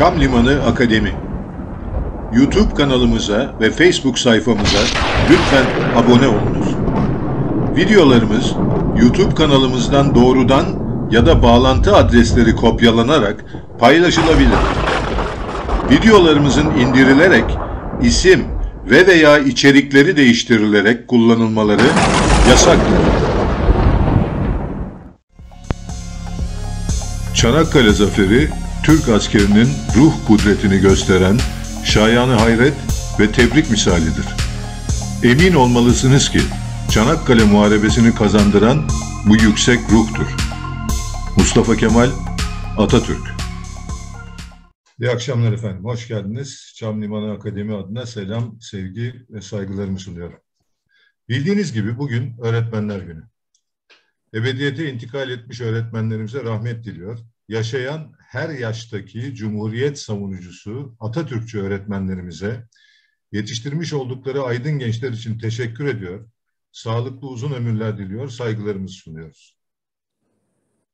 Şam Limanı Akademi YouTube kanalımıza ve Facebook sayfamıza lütfen abone olunuz. Videolarımız YouTube kanalımızdan doğrudan ya da bağlantı adresleri kopyalanarak paylaşılabilir. Videolarımızın indirilerek isim ve veya içerikleri değiştirilerek kullanılmaları yasaktır. Çanakkale Zaferi Türk askerinin ruh kudretini gösteren şayanı hayret ve tebrik misalidir. Emin olmalısınız ki Çanakkale Muharebesini kazandıran bu yüksek ruhtur. Mustafa Kemal Atatürk İyi akşamlar efendim, hoş geldiniz. Çam Limanı Akademi adına selam, sevgi ve saygılarımı sunuyorum. Bildiğiniz gibi bugün Öğretmenler Günü. Ebediyete intikal etmiş öğretmenlerimize rahmet diliyor. Yaşayan her yaştaki Cumhuriyet savunucusu Atatürkçü öğretmenlerimize yetiştirmiş oldukları aydın gençler için teşekkür ediyor. Sağlıklı uzun ömürler diliyor, saygılarımızı sunuyoruz.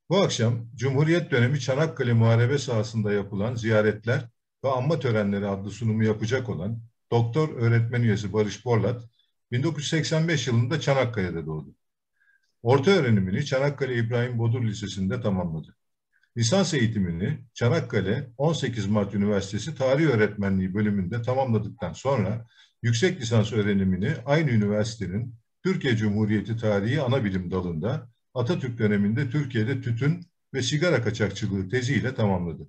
Bu akşam Cumhuriyet dönemi Çanakkale Muharebe sahasında yapılan ziyaretler ve anma törenleri adlı sunumu yapacak olan doktor öğretmen üyesi Barış Borlat, 1985 yılında Çanakkale'de doğdu. Orta öğrenimini Çanakkale İbrahim Bodur Lisesi'nde tamamladı. Lisans eğitimini Çanakkale 18 Mart Üniversitesi Tarih Öğretmenliği bölümünde tamamladıktan sonra yüksek lisans öğrenimini aynı üniversitenin Türkiye Cumhuriyeti Tarihi Anabilim dalında Atatürk döneminde Türkiye'de tütün ve sigara kaçakçılığı teziyle tamamladı.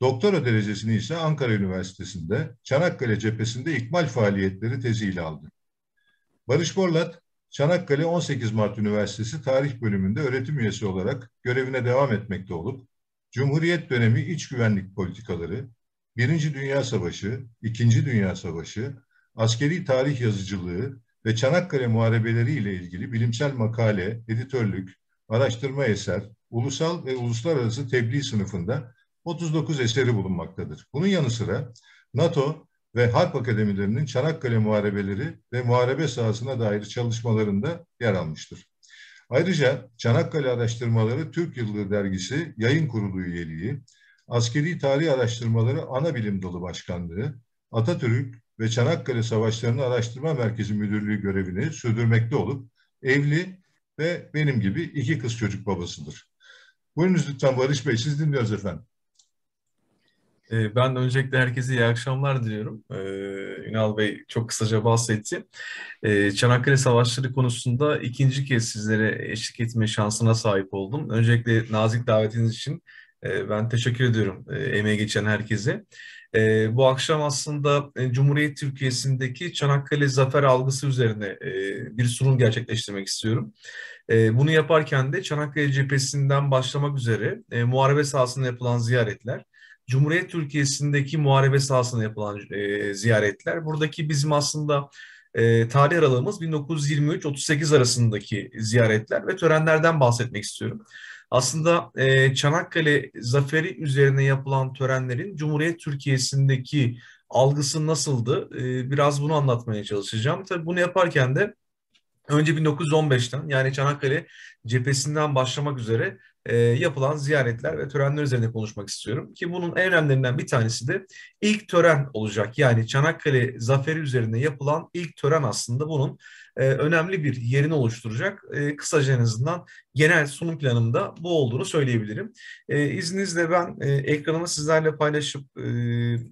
Doktora derecesini ise Ankara Üniversitesi'nde Çanakkale cephesinde ikmal faaliyetleri teziyle aldı. Barış Borlat, Çanakkale 18 Mart Üniversitesi Tarih Bölümünde öğretim üyesi olarak görevine devam etmekte olup, Cumhuriyet dönemi iç güvenlik politikaları, Birinci Dünya Savaşı, İkinci Dünya Savaşı, askeri tarih yazıcılığı ve Çanakkale muharebeleri ile ilgili bilimsel makale, editörlük, araştırma eser, ulusal ve uluslararası tebliğ sınıfında 39 eseri bulunmaktadır. Bunun yanı sıra NATO ve Harp Akademilerinin Çanakkale Muharebeleri ve muharebe sahasına dair çalışmalarında yer almıştır. Ayrıca Çanakkale Araştırmaları Türk Yıllığı Dergisi Yayın Kurulu üyeliği, Askeri Tarih Araştırmaları Ana Bilim Dolu Başkanlığı, Atatürk ve Çanakkale Savaşlarını Araştırma Merkezi Müdürlüğü görevini sürdürmekte olup evli ve benim gibi iki kız çocuk babasıdır. Buyurunuz lütfen Barış Bey, siz dinliyoruz efendim. Ee, ben de öncelikle herkese iyi akşamlar diliyorum. Ee, Ünal Bey çok kısaca bahsetti. Ee, Çanakkale Savaşları konusunda ikinci kez sizlere eşlik etme şansına sahip oldum. Öncelikle nazik davetiniz için e, ben teşekkür ediyorum e, geçen herkese. bu akşam aslında e, Cumhuriyet Türkiye'sindeki Çanakkale zafer algısı üzerine e, bir sunum gerçekleştirmek istiyorum. bunu yaparken de Çanakkale cephesinden başlamak üzere muharebe sahasında yapılan ziyaretler, Cumhuriyet Türkiye'sindeki muharebe sahasında yapılan e, ziyaretler. Buradaki bizim aslında e, tarih aralığımız 1923-38 arasındaki ziyaretler ve törenlerden bahsetmek istiyorum. Aslında e, Çanakkale zaferi üzerine yapılan törenlerin Cumhuriyet Türkiye'sindeki algısı nasıldı? E, biraz bunu anlatmaya çalışacağım. Tabii bunu yaparken de önce 1915'ten yani Çanakkale cephesinden başlamak üzere e, yapılan ziyaretler ve törenler üzerine konuşmak istiyorum. Ki bunun en önemlilerinden bir tanesi de ilk tören olacak. Yani Çanakkale zaferi üzerine yapılan ilk tören aslında bunun e, önemli bir yerini oluşturacak. E, kısaca en azından genel sunum planımda bu olduğunu söyleyebilirim. E, izninizle ben e, ekranımı sizlerle paylaşıp e,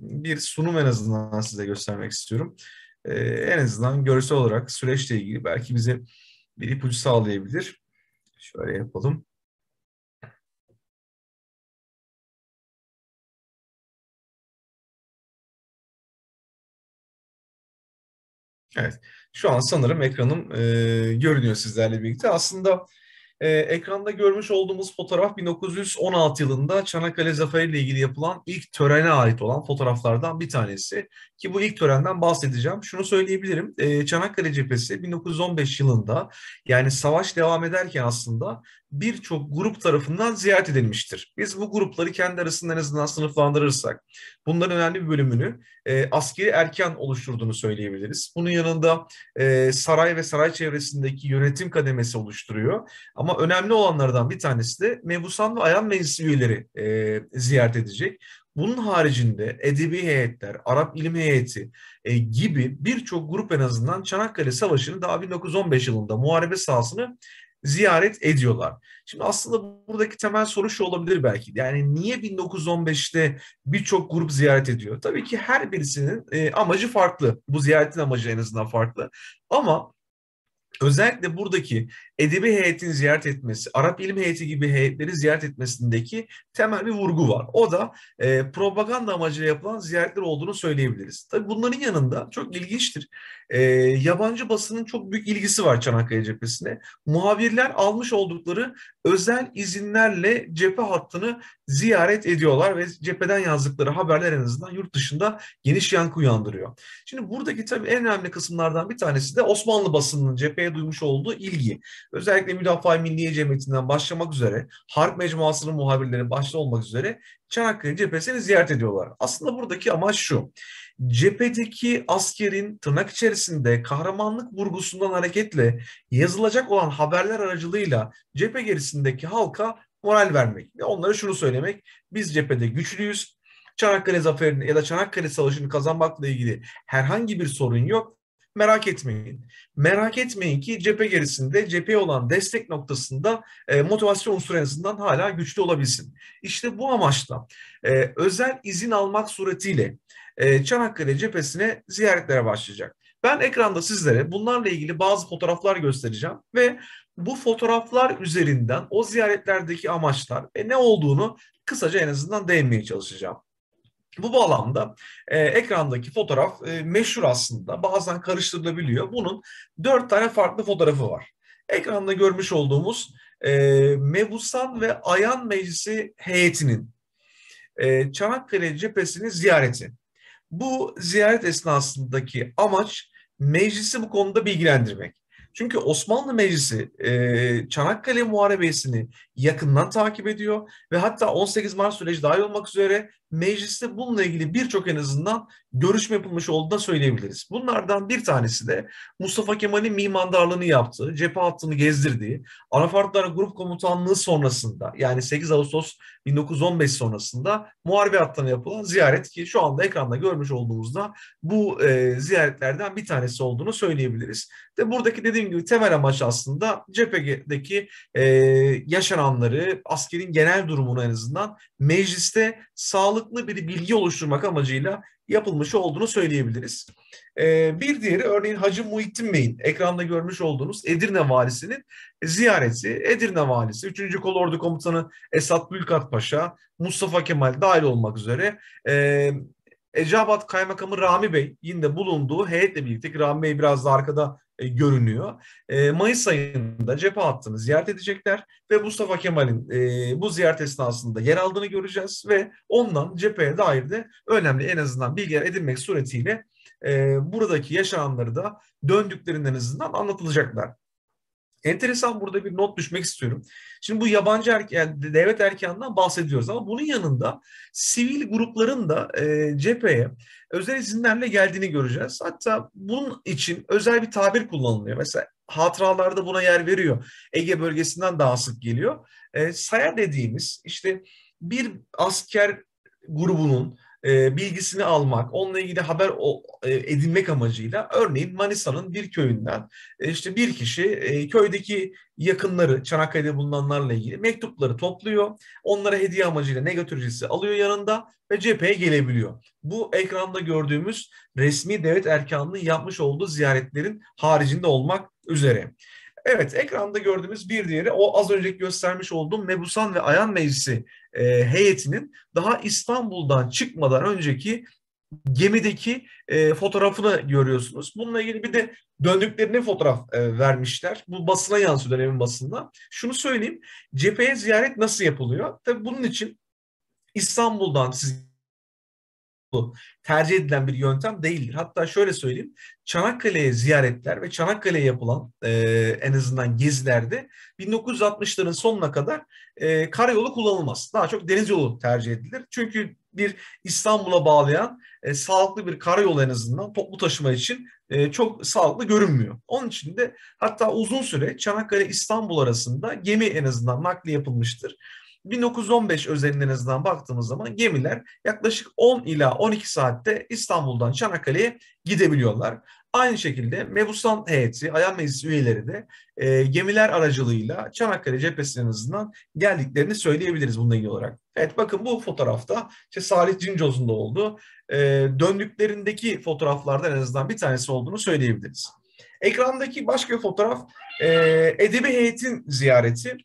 bir sunum en azından size göstermek istiyorum. E, en azından görsel olarak süreçle ilgili belki bize bir ipucu sağlayabilir. Şöyle yapalım. Evet. Şu an sanırım ekranım e, görünüyor sizlerle birlikte. Aslında e, ekranda görmüş olduğumuz fotoğraf 1916 yılında Çanakkale Zaferi ile ilgili yapılan ilk törene ait olan fotoğraflardan bir tanesi. Ki bu ilk törenden bahsedeceğim. Şunu söyleyebilirim. E, Çanakkale cephesi 1915 yılında yani savaş devam ederken aslında birçok grup tarafından ziyaret edilmiştir. Biz bu grupları kendi arasında en azından sınıflandırırsak bunların önemli bir bölümünü e, askeri erken oluşturduğunu söyleyebiliriz. Bunun yanında e, saray ve saray çevresindeki yönetim kademesi oluşturuyor. Ama önemli olanlardan bir tanesi de Mebusan ve Ayan Meclisi üyeleri e, ziyaret edecek. Bunun haricinde edebi heyetler, Arap ilim heyeti e, gibi birçok grup en azından Çanakkale Savaşı'nı daha 1915 yılında muharebe sahasını ziyaret ediyorlar. Şimdi aslında buradaki temel soru şu olabilir belki. Yani niye 1915'te birçok grup ziyaret ediyor? Tabii ki her birisinin e, amacı farklı. Bu ziyaretin amacı en azından farklı. Ama özellikle buradaki edebi heyetin ziyaret etmesi, Arap ilim heyeti gibi heyetleri ziyaret etmesindeki temel bir vurgu var. O da e, propaganda amacıyla yapılan ziyaretler olduğunu söyleyebiliriz. Tabii bunların yanında çok ilginçtir. E, yabancı basının çok büyük ilgisi var Çanakkale cephesine. Muhabirler almış oldukları özel izinlerle cephe hattını ziyaret ediyorlar ve cepheden yazdıkları haberler en azından yurt dışında geniş yankı uyandırıyor. Şimdi buradaki tabii en önemli kısımlardan bir tanesi de Osmanlı basınının cepheye duymuş olduğu ilgi özellikle Müdafaa Milliye Cemiyeti'nden başlamak üzere Harp Mecmuası'nın muhabirleri başta olmak üzere Çanakkale cephesini ziyaret ediyorlar. Aslında buradaki amaç şu. Cephedeki askerin tırnak içerisinde kahramanlık vurgusundan hareketle yazılacak olan haberler aracılığıyla cephe gerisindeki halka moral vermek ve onlara şunu söylemek. Biz cephede güçlüyüz. Çanakkale zaferini ya da Çanakkale Savaşı'nı kazanmakla ilgili herhangi bir sorun yok merak etmeyin. Merak etmeyin ki cephe gerisinde cepheye olan destek noktasında e, motivasyon unsuru en azından hala güçlü olabilsin. İşte bu amaçla e, özel izin almak suretiyle e, Çanakkale cephesine ziyaretlere başlayacak. Ben ekranda sizlere bunlarla ilgili bazı fotoğraflar göstereceğim ve bu fotoğraflar üzerinden o ziyaretlerdeki amaçlar ve ne olduğunu kısaca en azından değinmeye çalışacağım. Bu bağlamda e, ekrandaki fotoğraf e, meşhur aslında. Bazen karıştırılabiliyor. Bunun dört tane farklı fotoğrafı var. Ekranda görmüş olduğumuz e, Mebusan ve Ayan Meclisi heyetinin e, Çanakkale cephesini ziyareti. Bu ziyaret esnasındaki amaç meclisi bu konuda bilgilendirmek. Çünkü Osmanlı Meclisi e, Çanakkale Muharebesi'ni yakından takip ediyor ve hatta 18 Mart süreci dahil olmak üzere mecliste bununla ilgili birçok en azından görüşme yapılmış olduğunu söyleyebiliriz. Bunlardan bir tanesi de Mustafa Kemal'in mimandarlığını yaptı, cephe hattını gezdirdiği, Anafartlar Grup Komutanlığı sonrasında yani 8 Ağustos 1915 sonrasında muharebe hattına yapılan ziyaret ki şu anda ekranda görmüş olduğumuzda bu e, ziyaretlerden bir tanesi olduğunu söyleyebiliriz. De buradaki dediğim gibi temel amaç aslında cephedeki e, yaşanan planları, askerin genel durumunu en azından mecliste sağlıklı bir bilgi oluşturmak amacıyla yapılmış olduğunu söyleyebiliriz. Ee, bir diğeri örneğin Hacı Muhittin Bey'in ekranda görmüş olduğunuz Edirne valisinin ziyareti. Edirne valisi 3. Kol Ordu Komutanı Esat Bülkat Paşa, Mustafa Kemal dahil olmak üzere ee, Ecabat Kaymakamı Rami Bey yine de bulunduğu heyetle birlikte Rami Bey biraz da arkada e, görünüyor. E, Mayıs ayında cephe hattını ziyaret edecekler ve Mustafa Kemal'in e, bu ziyaret esnasında yer aldığını göreceğiz ve ondan cepheye dair de önemli en azından bilgiler edinmek suretiyle buradaki yaşananları da döndüklerinden azından anlatılacaklar. Enteresan burada bir not düşmek istiyorum. Şimdi bu yabancı erken, yani devlet erkanından bahsediyoruz ama bunun yanında sivil grupların da e, cepheye özel izinlerle geldiğini göreceğiz. Hatta bunun için özel bir tabir kullanılıyor. Mesela hatıralarda buna yer veriyor. Ege bölgesinden daha sık geliyor. E, saya dediğimiz işte bir asker grubunun e, bilgisini almak, onunla ilgili haber o, e, edinmek amacıyla örneğin Manisa'nın bir köyünden e, işte bir kişi e, köydeki yakınları, Çanakkale'de bulunanlarla ilgili mektupları topluyor. Onlara hediye amacıyla ne götürücüsü alıyor yanında ve cepheye gelebiliyor. Bu ekranda gördüğümüz resmi devlet erkanının yapmış olduğu ziyaretlerin haricinde olmak üzere. Evet ekranda gördüğümüz bir diğeri o az önceki göstermiş olduğum Mebusan ve Ayan Meclisi e, heyetinin daha İstanbul'dan çıkmadan önceki gemideki e, fotoğrafını görüyorsunuz. Bununla ilgili bir de döndüklerini fotoğraf e, vermişler. Bu basına yansıyor dönemin basında. Şunu söyleyeyim. Cepheye ziyaret nasıl yapılıyor? Tabii bunun için İstanbul'dan siz tercih edilen bir yöntem değildir. Hatta şöyle söyleyeyim, Çanakkale'ye ziyaretler ve Çanakkale'ye yapılan e, en azından gezilerde 1960'ların sonuna kadar e, karayolu kullanılmaz. Daha çok deniz yolu tercih edilir. Çünkü bir İstanbul'a bağlayan e, sağlıklı bir karayolu en azından toplu taşıma için e, çok sağlıklı görünmüyor. Onun için de hatta uzun süre Çanakkale-İstanbul arasında gemi en azından nakli yapılmıştır. 1915 özelinde azından baktığımız zaman gemiler yaklaşık 10 ila 12 saatte İstanbul'dan Çanakkale'ye gidebiliyorlar. Aynı şekilde Mebusan heyeti, Ayan Meclisi üyeleri de e, gemiler aracılığıyla Çanakkale cephesinden azından geldiklerini söyleyebiliriz bununla ilgili olarak. Evet bakın bu fotoğrafta işte Salih Cincoz'un da oldu. E, döndüklerindeki fotoğraflardan en azından bir tanesi olduğunu söyleyebiliriz. Ekrandaki başka bir fotoğraf e, edebi heyetin ziyareti.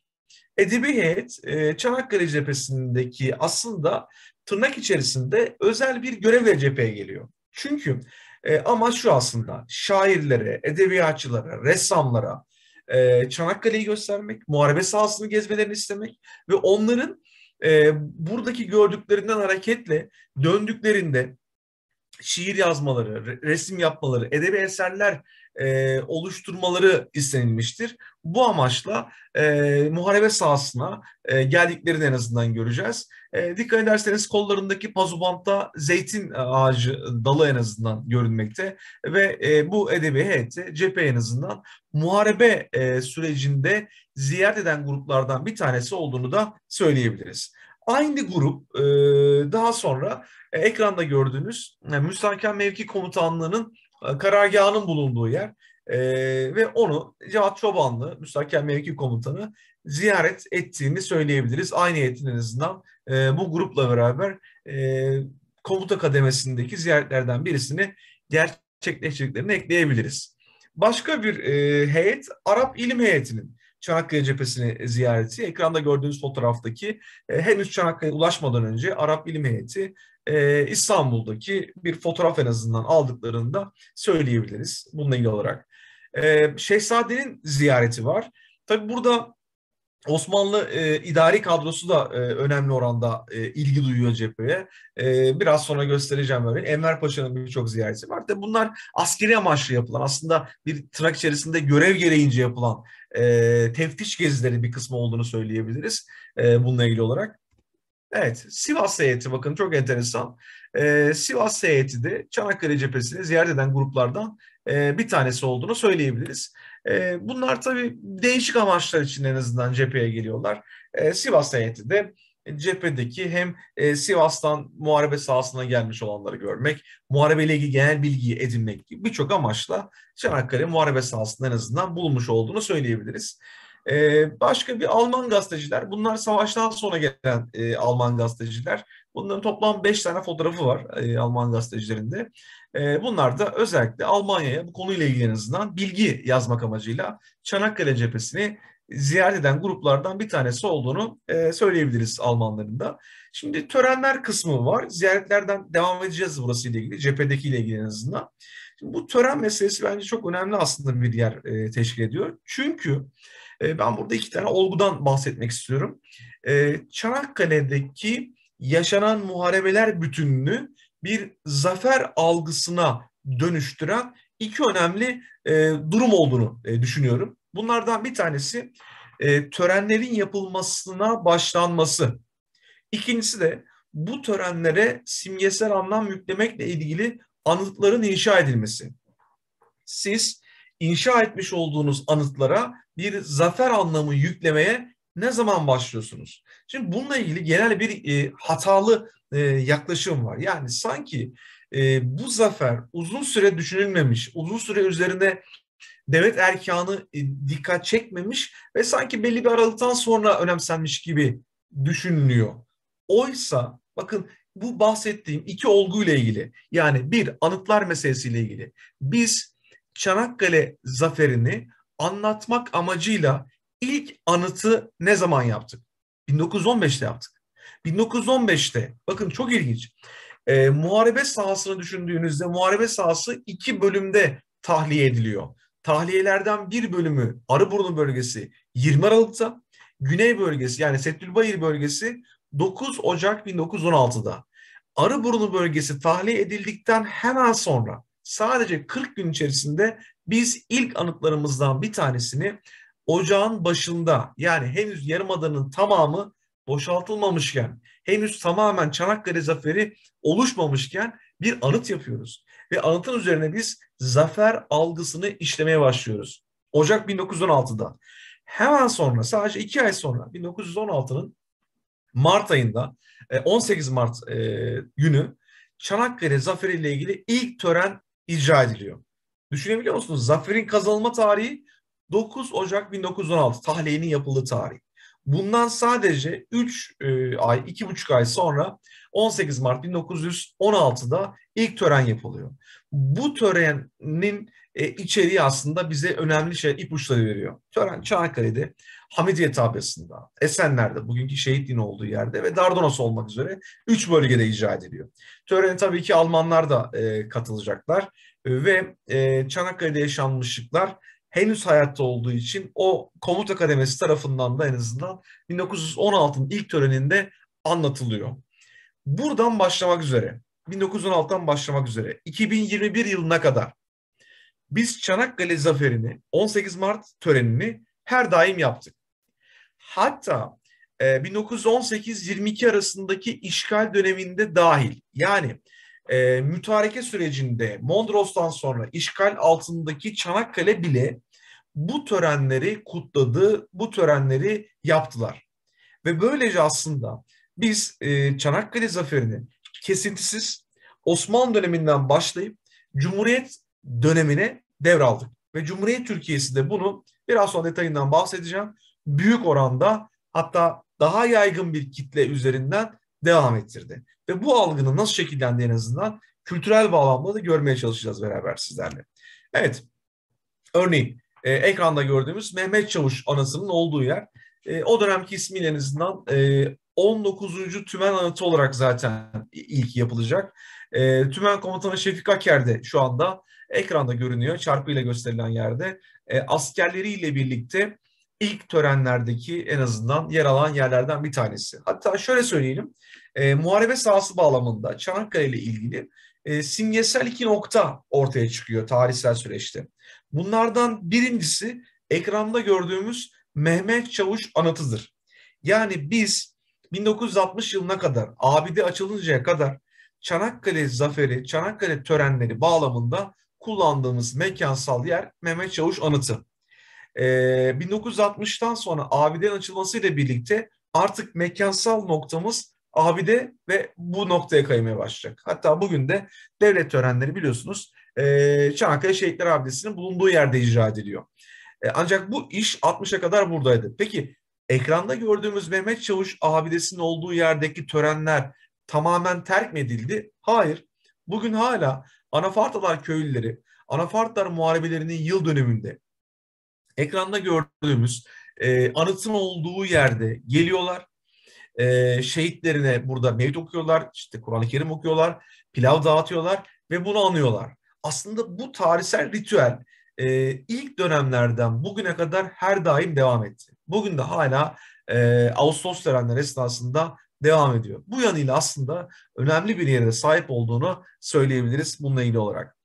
Edebi heyet e, Çanakkale cephesindeki aslında tırnak içerisinde özel bir görevle cepheye geliyor. Çünkü e, amaç şu aslında şairlere, edebiyatçılara, ressamlara e, Çanakkale'yi göstermek, muharebe sahasını gezmelerini istemek ve onların e, buradaki gördüklerinden hareketle döndüklerinde şiir yazmaları, resim yapmaları, edebi eserler e, oluşturmaları istenilmiştir. Bu amaçla e, muharebe sahasına e, geldiklerini en azından göreceğiz. E, dikkat ederseniz kollarındaki pazubantta zeytin e, ağacı e, dalı en azından görünmekte ve e, bu edebi heyeti cephe en azından muharebe e, sürecinde ziyaret eden gruplardan bir tanesi olduğunu da söyleyebiliriz. Aynı grup e, daha sonra e, ekranda gördüğünüz e, müstahkem mevki komutanlığının e, karargahının bulunduğu yer e, ve onu Cevat Çobanlı, müstakil mevki komutanı ziyaret ettiğini söyleyebiliriz. Aynı heyetin en azından e, bu grupla beraber e, komuta kademesindeki ziyaretlerden birisini gerçekleştirdiklerini ekleyebiliriz. Başka bir e, heyet Arap İlim Heyeti'nin Çanakkale cephesini ziyareti. Ekranda gördüğünüz fotoğraftaki e, henüz Çanakkale'ye ulaşmadan önce Arap İlim Heyeti e, İstanbul'daki bir fotoğraf en azından aldıklarını da söyleyebiliriz bununla ilgili olarak e, Şehzade'nin ziyareti var. Tabi burada Osmanlı e, idari kadrosu da e, önemli oranda e, ilgi duyuyor cepheye. E, biraz sonra göstereceğim örneğin. Enver Paşa'nın birçok ziyareti var. Tabi bunlar askeri amaçlı yapılan, aslında bir tırnak içerisinde görev gereğince yapılan e, teftiş gezileri bir kısmı olduğunu söyleyebiliriz e, bununla ilgili olarak. Evet, Sivas heyeti bakın çok enteresan. Ee, Sivas heyeti de Çanakkale cephesini ziyaret eden gruplardan e, bir tanesi olduğunu söyleyebiliriz. E, bunlar tabii değişik amaçlar için en azından cepheye geliyorlar. E, Sivas heyeti de cephedeki hem Sivas'tan muharebe sahasına gelmiş olanları görmek, muharebe ile ilgili genel bilgiyi edinmek gibi birçok amaçla Çanakkale muharebe sahasında en azından bulmuş olduğunu söyleyebiliriz. başka bir Alman gazeteciler, bunlar savaştan sonra gelen Alman gazeteciler. Bunların toplam beş tane fotoğrafı var Alman gazetecilerinde. Ee, bunlar da özellikle Almanya'ya bu konuyla ilgili en azından bilgi yazmak amacıyla Çanakkale cephesini ziyaret eden gruplardan bir tanesi olduğunu e, söyleyebiliriz Almanların da. Şimdi törenler kısmı var. Ziyaretlerden devam edeceğiz burası ile ilgili, cephedeki ile ilgili en azından. Şimdi bu tören meselesi bence çok önemli aslında bir yer e, teşkil ediyor. Çünkü e, ben burada iki tane olgudan bahsetmek istiyorum. Çanakkale'deki yaşanan muharebeler bütününü bir zafer algısına dönüştüren iki önemli e, durum olduğunu e, düşünüyorum. Bunlardan bir tanesi e, törenlerin yapılmasına başlanması. İkincisi de bu törenlere simgesel anlam yüklemekle ilgili anıtların inşa edilmesi. Siz inşa etmiş olduğunuz anıtlara bir zafer anlamı yüklemeye ne zaman başlıyorsunuz? Şimdi bununla ilgili genel bir e, hatalı e, yaklaşım var. Yani sanki e, bu zafer uzun süre düşünülmemiş, uzun süre üzerine devlet erkanı e, dikkat çekmemiş ve sanki belli bir aralıktan sonra önemsenmiş gibi düşünülüyor. Oysa bakın bu bahsettiğim iki olguyla ilgili yani bir anıtlar meselesiyle ilgili biz Çanakkale zaferini anlatmak amacıyla ilk anıtı ne zaman yaptık? 1915'te yaptık. 1915'te bakın çok ilginç. E, muharebe sahasını düşündüğünüzde muharebe sahası iki bölümde tahliye ediliyor. Tahliyelerden bir bölümü Arıburnu bölgesi 20 Aralık'ta, Güney bölgesi yani Settülbayır bölgesi 9 Ocak 1916'da. Arıburnu bölgesi tahliye edildikten hemen sonra sadece 40 gün içerisinde biz ilk anıtlarımızdan bir tanesini ocağın başında yani henüz yarımadanın tamamı boşaltılmamışken, henüz tamamen Çanakkale zaferi oluşmamışken bir anıt yapıyoruz. Ve anıtın üzerine biz zafer algısını işlemeye başlıyoruz. Ocak 1916'da. Hemen sonra, sadece iki ay sonra 1916'nın Mart ayında 18 e, Mart e, günü Çanakkale Zaferi ile ilgili ilk tören icra ediliyor. Düşünebiliyor musunuz? Zaferin kazanılma tarihi 9 Ocak 1916 tahliyenin yapıldığı tarih. Bundan sadece 3 e, ay, 2,5 ay sonra 18 Mart 1916'da ilk tören yapılıyor. Bu törenin e, içeriği aslında bize önemli şey ipuçları veriyor. Tören Çanakkale'de, Hamidiye Tabyası'nda, Esenler'de, bugünkü şehit dini olduğu yerde ve Dardanos olmak üzere 3 bölgede icra ediliyor. Törene tabii ki Almanlar da e, katılacaklar e, ve e, Çanakkale'de yaşanmışlıklar henüz hayatta olduğu için o komuta kademesi tarafından da en azından 1916'nın ilk töreninde anlatılıyor. Buradan başlamak üzere, 1916'dan başlamak üzere 2021 yılına kadar biz Çanakkale zaferini 18 Mart törenini her daim yaptık. Hatta 1918-22 e, arasındaki işgal döneminde dahil yani e, mütareke sürecinde Mondros'tan sonra işgal altındaki Çanakkale bile bu törenleri kutladı, bu törenleri yaptılar. Ve böylece aslında biz e, Çanakkale zaferini kesintisiz Osmanlı döneminden başlayıp Cumhuriyet dönemine devraldık. Ve Cumhuriyet Türkiye'si de bunu biraz sonra detayından bahsedeceğim. Büyük oranda hatta daha yaygın bir kitle üzerinden devam ettirdi. Ve bu algının nasıl şekillendiği en azından kültürel bağlamda da görmeye çalışacağız beraber sizlerle. Evet, örneğin e, ekranda gördüğümüz Mehmet Çavuş anasının olduğu yer. E, o dönemki ismiyle en azından e, 19. Tümen Anıtı olarak zaten ilk yapılacak. E, Tümen Komutanı Şefik Aker de şu anda ekranda görünüyor. Çarpıyla gösterilen yerde e, askerleriyle birlikte ilk törenlerdeki en azından yer alan yerlerden bir tanesi. Hatta şöyle söyleyelim, e, muharebe sahası bağlamında Çanakkale ile ilgili e, simgesel iki nokta ortaya çıkıyor tarihsel süreçte. Bunlardan birincisi ekranda gördüğümüz Mehmet Çavuş anıtıdır. Yani biz 1960 yılına kadar, abide açılıncaya kadar Çanakkale zaferi, Çanakkale törenleri bağlamında kullandığımız mekansal yer Mehmet Çavuş anıtı. 1960'tan ee, sonra ABD'nin açılmasıyla birlikte artık mekansal noktamız abide ve bu noktaya kaymaya başlayacak. Hatta bugün de devlet törenleri biliyorsunuz e, Çanakkale Şehitler Abidesi'nin bulunduğu yerde icra ediliyor. E, ancak bu iş 60'a kadar buradaydı. Peki ekranda gördüğümüz Mehmet Çavuş abidesinin olduğu yerdeki törenler tamamen terk mi edildi? Hayır. Bugün hala Anafartalar köylüleri, Anafartlar muharebelerinin yıl dönümünde ekranda gördüğümüz e, anıtın olduğu yerde geliyorlar. E, şehitlerine burada mevlid okuyorlar, işte Kur'an-ı Kerim okuyorlar, pilav dağıtıyorlar ve bunu anıyorlar. Aslında bu tarihsel ritüel e, ilk dönemlerden bugüne kadar her daim devam etti. Bugün de hala e, Ağustos törenleri esnasında devam ediyor. Bu yanıyla aslında önemli bir yere sahip olduğunu söyleyebiliriz bununla ilgili olarak.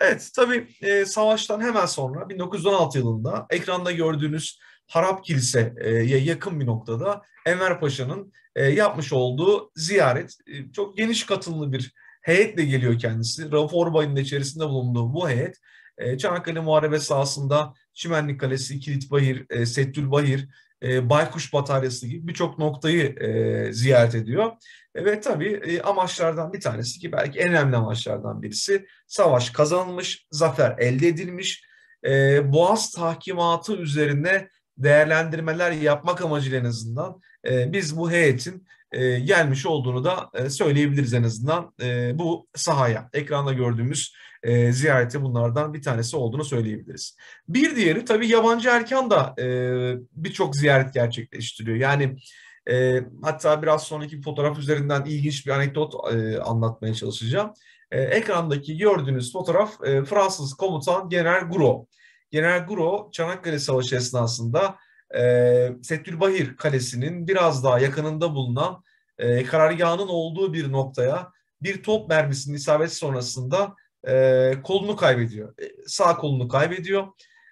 Evet tabii e, savaştan hemen sonra 1916 yılında ekranda gördüğünüz Harap Kilise'ye yakın bir noktada Enver Paşa'nın e, yapmış olduğu ziyaret e, çok geniş katılımlı bir heyetle geliyor kendisi. Rauf Orbay'ın içerisinde bulunduğu bu heyet e, Çanakkale Muharebe sahasında Çimenlik Kalesi, Kilitbahir, e, Settülbahir e, Baykuş Bataryası gibi birçok noktayı e, ziyaret ediyor. E, ve tabii e, amaçlardan bir tanesi ki belki en önemli amaçlardan birisi savaş kazanılmış, zafer elde edilmiş. E, Boğaz tahkimatı üzerine değerlendirmeler yapmak amacıyla en azından e, biz bu heyetin e, gelmiş olduğunu da e, söyleyebiliriz en azından e, bu sahaya. Ekranda gördüğümüz e, ziyareti bunlardan bir tanesi olduğunu söyleyebiliriz. Bir diğeri tabii yabancı erkan da e, birçok ziyaret gerçekleştiriyor. Yani hatta biraz sonraki fotoğraf üzerinden ilginç bir anekdot anlatmaya çalışacağım. ekrandaki gördüğünüz fotoğraf Fransız komutan General Guro. General Guro Çanakkale Savaşı esnasında e, Settülbahir Kalesi'nin biraz daha yakınında bulunan e, karargahının olduğu bir noktaya bir top mermisinin isabeti sonrasında e, kolunu kaybediyor. E, sağ kolunu kaybediyor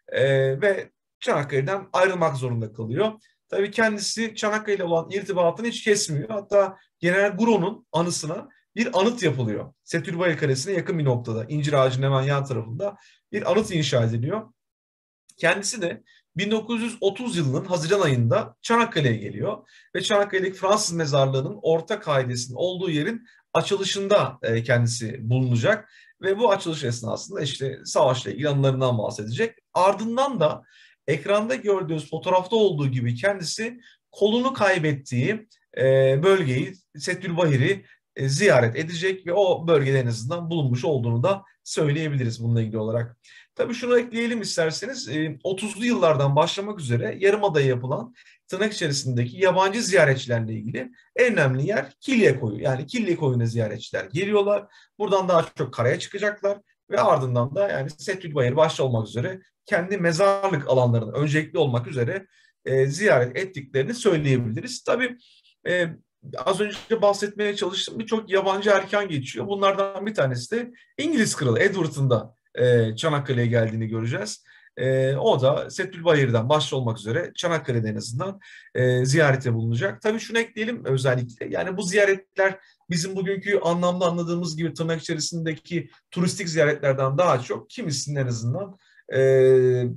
e, ve Çanakkale'den ayrılmak zorunda kalıyor. Tabii kendisi Çanakkale ile olan irtibatını hiç kesmiyor. Hatta General Guro'nun anısına bir anıt yapılıyor. Setülbayır Kalesi'ne yakın bir noktada, İncir Ağacı'nın hemen yan tarafında bir anıt inşa ediliyor. Kendisi de 1930 yılının Haziran ayında Çanakkale'ye geliyor ve Çanakkale'deki Fransız mezarlığının orta kaidesinin olduğu yerin açılışında e, kendisi bulunacak ve bu açılış esnasında işte savaşla ilgili anılarından bahsedecek. Ardından da ekranda gördüğünüz fotoğrafta olduğu gibi kendisi kolunu kaybettiği e, bölgeyi Setülbahir'i e, ziyaret edecek ve o bölgede en azından bulunmuş olduğunu da söyleyebiliriz bununla ilgili olarak. Tabii şunu ekleyelim isterseniz. 30'lu ee, yıllardan başlamak üzere Yarımada'ya yapılan tırnak içerisindeki yabancı ziyaretçilerle ilgili en önemli yer Kilye Koyu. Yani Kilye Koyu'na ziyaretçiler geliyorlar. Buradan daha çok karaya çıkacaklar ve ardından da yani Setül Bayır başta olmak üzere kendi mezarlık alanlarını öncelikli olmak üzere e, ziyaret ettiklerini söyleyebiliriz. Tabii e, az önce bahsetmeye çalıştım birçok yabancı erken geçiyor. Bunlardan bir tanesi de İngiliz kralı Edward'ın da e, Çanakkale'ye geldiğini göreceğiz. E, o da Setül Bayır'dan başta olmak üzere Çanakkale'de en azından e, ziyarete bulunacak. Tabii şunu ekleyelim özellikle yani bu ziyaretler bizim bugünkü anlamda anladığımız gibi tırnak içerisindeki turistik ziyaretlerden daha çok kimisinin en azından e,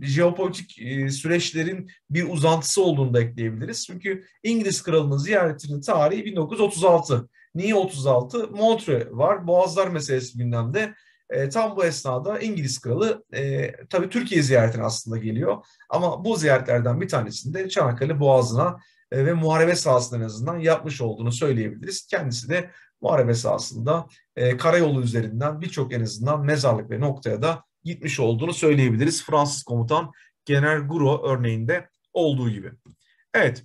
jeopolitik e, süreçlerin bir uzantısı olduğunu da ekleyebiliriz. Çünkü İngiliz kralının ziyaretinin tarihi 1936. Niye 36? Montre var. Boğazlar meselesi gündemde. E, tam bu esnada İngiliz kralı e, tabii Türkiye ziyaretine aslında geliyor. Ama bu ziyaretlerden bir tanesinde Çanakkale Boğazı'na e, ve muharebe sahasında en azından yapmış olduğunu söyleyebiliriz. Kendisi de muharebe sahasında e, karayolu üzerinden birçok en azından mezarlık ve noktaya da gitmiş olduğunu söyleyebiliriz. Fransız komutan General Guro örneğinde olduğu gibi. Evet.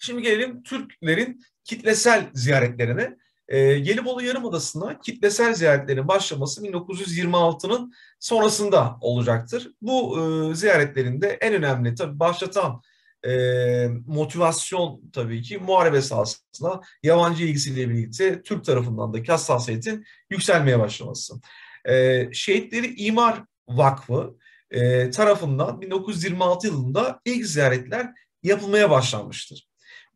Şimdi gelelim Türklerin kitlesel ziyaretlerine. E, ee, Gelibolu Yarımadası'na kitlesel ziyaretlerin başlaması 1926'nın sonrasında olacaktır. Bu e, ziyaretlerinde en önemli tabii başlatan e, motivasyon tabii ki muharebe sahasında yabancı ilgisiyle birlikte Türk tarafından tarafındaki hassasiyetin yükselmeye başlaması. E, Şehitleri İmar Vakfı e, tarafından 1926 yılında ilk ziyaretler yapılmaya başlanmıştır.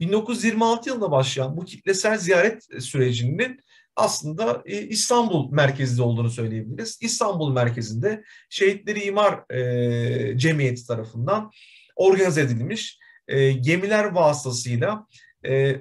1926 yılında başlayan bu kitlesel ziyaret sürecinin aslında e, İstanbul merkezli olduğunu söyleyebiliriz. İstanbul merkezinde Şehitleri İmar e, Cemiyeti tarafından organize edilmiş e, gemiler vasıtasıyla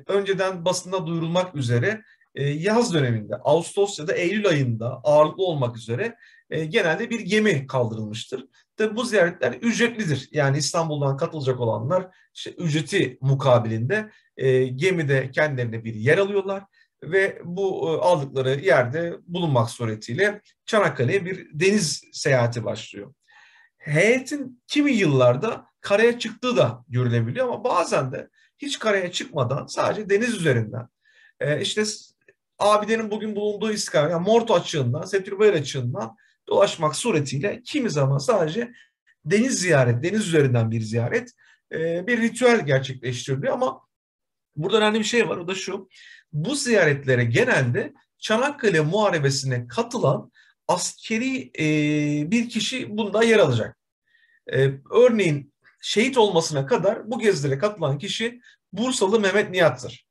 önceden basında duyurulmak üzere yaz döneminde Ağustos ya da Eylül ayında ağırlıklı olmak üzere e, genelde bir gemi kaldırılmıştır. Tabi bu ziyaretler ücretlidir. Yani İstanbul'dan katılacak olanlar işte ücreti mukabilinde e, gemide kendilerine bir yer alıyorlar ve bu e, aldıkları yerde bulunmak suretiyle Çanakkale'ye bir deniz seyahati başlıyor. Heyetin kimi yıllarda karaya çıktığı da görülebiliyor ama bazen de hiç karaya çıkmadan sadece deniz üzerinden e, işte abilerin bugün bulunduğu istikamet, yani Morto açığından, Setülbayır açığından dolaşmak suretiyle kimi zaman sadece deniz ziyaret, deniz üzerinden bir ziyaret, e, bir ritüel gerçekleştiriliyor ama burada önemli bir şey var o da şu. Bu ziyaretlere genelde Çanakkale Muharebesi'ne katılan askeri e, bir kişi bunda yer alacak. E, örneğin şehit olmasına kadar bu gezilere katılan kişi Bursalı Mehmet Nihat'tır.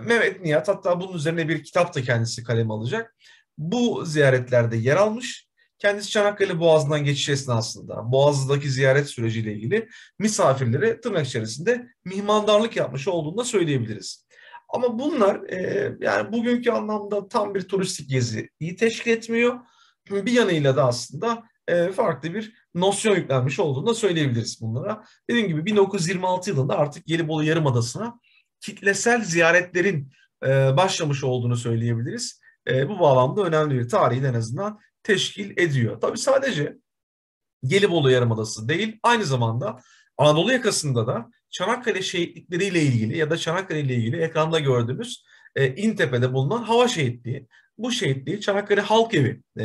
Mehmet Nihat hatta bunun üzerine bir kitap da kendisi kaleme alacak. Bu ziyaretlerde yer almış kendisi Çanakkale Boğazı'ndan geçiş esnasında Boğaz'daki ziyaret süreciyle ilgili misafirlere tırnak içerisinde mihmandarlık yapmış olduğunu da söyleyebiliriz. Ama bunlar e, yani bugünkü anlamda tam bir turistik geziyi teşkil etmiyor. Bir yanıyla da aslında e, farklı bir nosyon yüklenmiş olduğunu da söyleyebiliriz bunlara. Dediğim gibi 1926 yılında artık Gelibolu Yarımadası'na kitlesel ziyaretlerin e, başlamış olduğunu söyleyebiliriz. E, bu bağlamda önemli bir tarihin en azından teşkil ediyor. Tabii sadece Gelibolu Yarımadası değil aynı zamanda Anadolu yakasında da Çanakkale şehitlikleri ile ilgili ya da Çanakkale ile ilgili ekranda gördüğümüz e, İntepe'de bulunan hava şehitliği. Bu şehitliği Çanakkale Halk Evi e,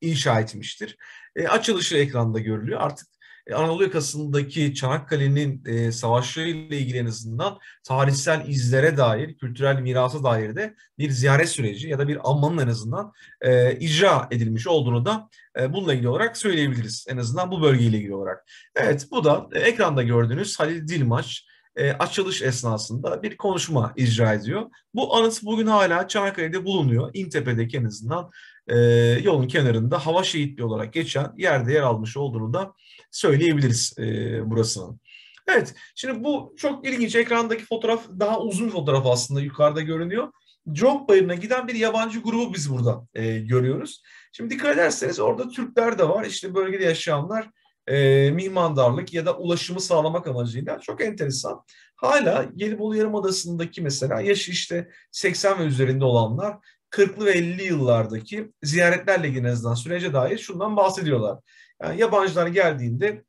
inşa etmiştir. E, açılışı ekranda görülüyor. Artık e, Anadolu yakasındaki Çanakkale'nin e, savaşlarıyla ilgili en azından tarihsel izlere dair, kültürel mirasa dair de bir ziyaret süreci ya da bir anmanın en azından e, icra edilmiş olduğunu da e, bununla ilgili olarak söyleyebiliriz. En azından bu bölgeyle ilgili olarak. Evet bu da e, ekranda gördüğünüz Halil Dilmaç e, açılış esnasında bir konuşma icra ediyor. Bu anıt bugün hala Çanakkale'de bulunuyor. İntepe'deki en azından e, yolun kenarında hava şehitliği olarak geçen yerde yer almış olduğunu da söyleyebiliriz e, burasının. Evet, şimdi bu çok ilginç. Ekrandaki fotoğraf daha uzun bir fotoğraf aslında yukarıda görünüyor. Jong Bayırı'na giden bir yabancı grubu biz burada e, görüyoruz. Şimdi dikkat ederseniz orada Türkler de var. İşte bölgede yaşayanlar e, mimandarlık ya da ulaşımı sağlamak amacıyla çok enteresan. Hala Gelibolu Yarımadası'ndaki mesela yaşı işte 80 ve üzerinde olanlar 40'lı ve 50'li yıllardaki ziyaretlerle ligin azından sürece dair şundan bahsediyorlar. Yani yabancılar geldiğinde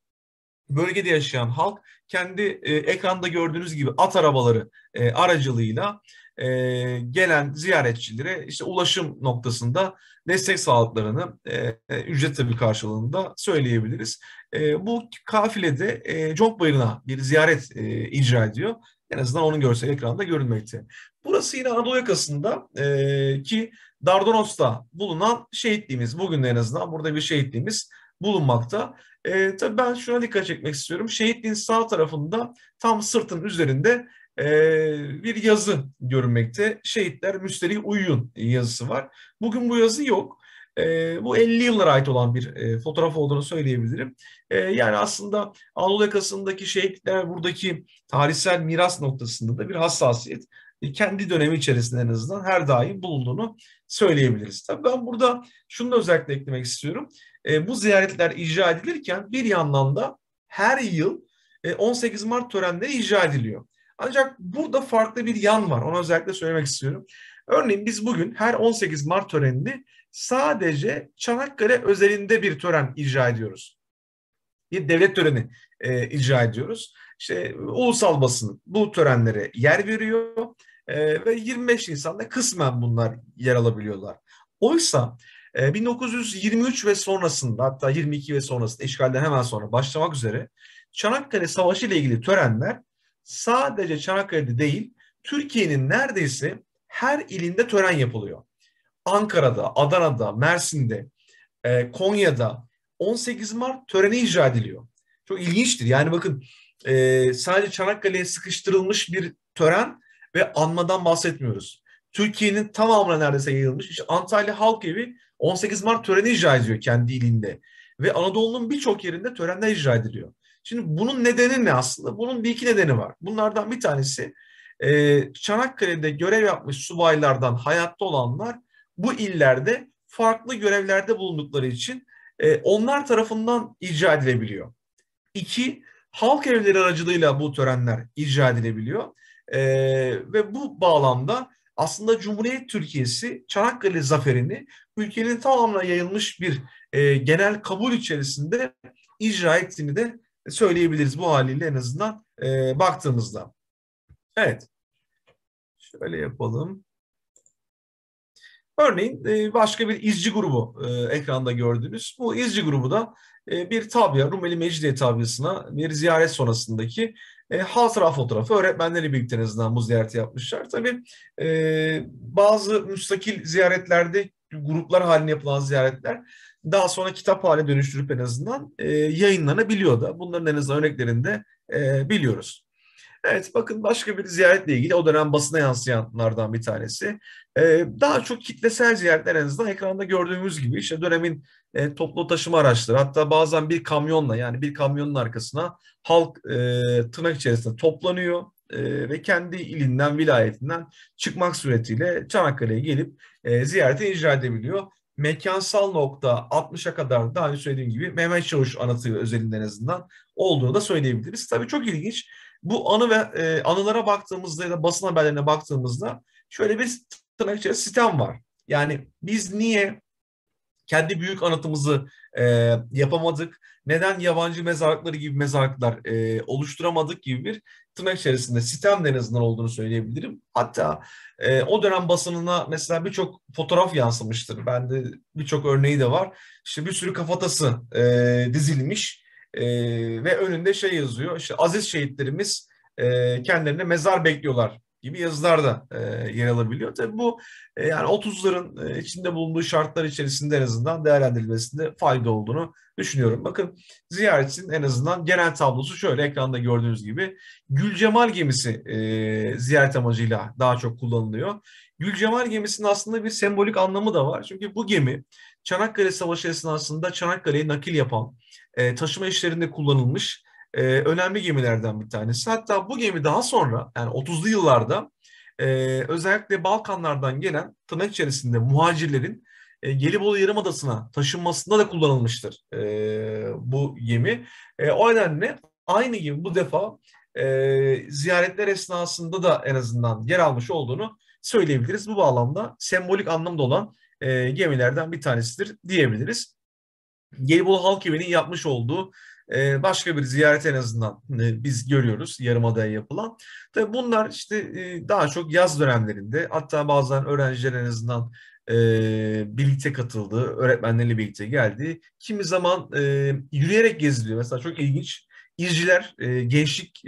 bölgede yaşayan halk kendi e, ekranda gördüğünüz gibi at arabaları e, aracılığıyla e, gelen ziyaretçilere işte ulaşım noktasında destek sağlıklarını e, e ücret tabii karşılığında söyleyebiliriz. E, bu kafilede e, Jonkbayır'ına bir ziyaret e, icra ediyor. En azından onun görsel ekranda görünmekte. Burası yine Anadolu yakasında e, ki Dardanos'ta bulunan şehitliğimiz. Bugün en azından burada bir şehitliğimiz bulunmakta. E, tabii ben şuna dikkat çekmek istiyorum. Şehitliğin sağ tarafında tam sırtın üzerinde e, bir yazı görünmekte. Şehitler müsterih uyuyun yazısı var. Bugün bu yazı yok. E, bu 50 yıllara ait olan bir e, fotoğraf olduğunu söyleyebilirim. E, yani aslında Anadolu yakasındaki şehitler buradaki tarihsel miras noktasında da bir hassasiyet. E, kendi dönemi içerisinde en azından her daim bulunduğunu söyleyebiliriz. Tabii ben burada şunu da özellikle eklemek istiyorum. E, bu ziyaretler icra edilirken bir yandan da her yıl 18 e, Mart törenleri icra ediliyor. Ancak burada farklı bir yan var. Onu özellikle söylemek istiyorum. Örneğin biz bugün her 18 Mart törenini sadece Çanakkale özelinde bir tören icra ediyoruz. Bir devlet töreni e, icra ediyoruz. İşte e, ulusal basın bu törenlere yer veriyor e, ve 25 insanda kısmen bunlar yer alabiliyorlar. Oysa 1923 e, ve sonrasında hatta 22 ve sonrasında işgalden hemen sonra başlamak üzere Çanakkale Savaşı ile ilgili törenler sadece Çanakkale'de değil Türkiye'nin neredeyse her ilinde tören yapılıyor. Ankara'da, Adana'da, Mersin'de, e, Konya'da 18 Mart töreni icra ediliyor. Çok ilginçtir. Yani bakın e, sadece Çanakkale'ye sıkıştırılmış bir tören ve anmadan bahsetmiyoruz. Türkiye'nin tamamına neredeyse yayılmış. İşte Antalya Halk Evi 18 Mart töreni icra ediyor kendi ilinde. Ve Anadolu'nun birçok yerinde törenler icra ediliyor. Şimdi bunun nedeni ne aslında? Bunun bir iki nedeni var. Bunlardan bir tanesi e, Çanakkale'de görev yapmış subaylardan hayatta olanlar bu illerde farklı görevlerde bulundukları için e, onlar tarafından icra edilebiliyor. İki, halk evleri aracılığıyla bu törenler icra edilebiliyor. E, ve bu bağlamda aslında Cumhuriyet Türkiye'si Çanakkale zaferini ülkenin tamamına yayılmış bir e, genel kabul içerisinde icra ettiğini de söyleyebiliriz bu haliyle en azından e, baktığımızda. Evet. Şöyle yapalım. Örneğin e, başka bir izci grubu e, ekranda gördünüz. Bu izci grubu da e, bir tabya, Rumeli Mecidiye tabyasına bir ziyaret sonrasındaki e, hatıra fotoğrafı öğretmenleri birlikte en azından bu ziyareti yapmışlar. Tabii e, bazı müstakil ziyaretlerde gruplar halinde yapılan ziyaretler daha sonra kitap haline dönüştürüp en azından e, yayınlanabiliyor da. Bunların en azından örneklerinde e, biliyoruz. Evet bakın başka bir ziyaretle ilgili o dönem basına yansıyanlardan bir tanesi. Ee, daha çok kitlesel ziyaretler en azından ekranda gördüğümüz gibi işte dönemin e, toplu taşıma araçları hatta bazen bir kamyonla yani bir kamyonun arkasına halk e, tırnak içerisinde toplanıyor e, ve kendi ilinden vilayetinden çıkmak suretiyle Çanakkale'ye gelip e, ziyarete icra edebiliyor. Mekansal nokta 60'a kadar daha hani önce söylediğim gibi Mehmet Çavuş anıtı özelinden en azından olduğunu da söyleyebiliriz. Tabii çok ilginç. Bu anı ve e, anılara baktığımızda ya da basın haberlerine baktığımızda şöyle bir tırnak içerisinde sistem var. Yani biz niye kendi büyük anıtımızı e, yapamadık? Neden yabancı mezarlıkları gibi mezarlıklar e, oluşturamadık gibi bir tırnak içerisinde sistem en azından olduğunu söyleyebilirim. Hatta e, o dönem basınına mesela birçok fotoğraf yansımıştır. Bende birçok örneği de var. İşte bir sürü kafatası e, dizilmiş e, ve önünde şey yazıyor. İşte aziz şehitlerimiz e, kendilerine mezar bekliyorlar gibi yazılar da e, yer alabiliyor. Tabii bu e, yani 30'ların e, içinde bulunduğu şartlar içerisinde en azından değerlendirilmesinde fayda olduğunu düşünüyorum. Bakın ziyaretçinin en azından genel tablosu şöyle ekranda gördüğünüz gibi Gülcemal gemisi e, ziyaret amacıyla daha çok kullanılıyor. Gülcemal gemisinin aslında bir sembolik anlamı da var. Çünkü bu gemi Çanakkale Savaşı esnasında Çanakkale'yi nakil yapan, e, taşıma işlerinde kullanılmış e, önemli gemilerden bir tanesi. Hatta bu gemi daha sonra yani 30'lu yıllarda e, özellikle Balkanlardan gelen tırnak içerisinde muhacirlerin e, Gelibolu Yarımadası'na taşınmasında da kullanılmıştır e, bu gemi. E, o nedenle aynı gibi bu defa e, ziyaretler esnasında da en azından yer almış olduğunu söyleyebiliriz. Bu bağlamda sembolik anlamda olan e, gemilerden bir tanesidir diyebiliriz. Gelibolu Halk Evi'nin yapmış olduğu ee, başka bir ziyaret en azından e, biz görüyoruz Yarımada'ya yapılan. Tabii bunlar işte e, daha çok yaz dönemlerinde hatta bazen öğrenciler en azından e, birlikte katıldı, öğretmenlerle birlikte geldi. kimi zaman yürüyerek geziliyor. Mesela çok ilginç İzciler, gençlik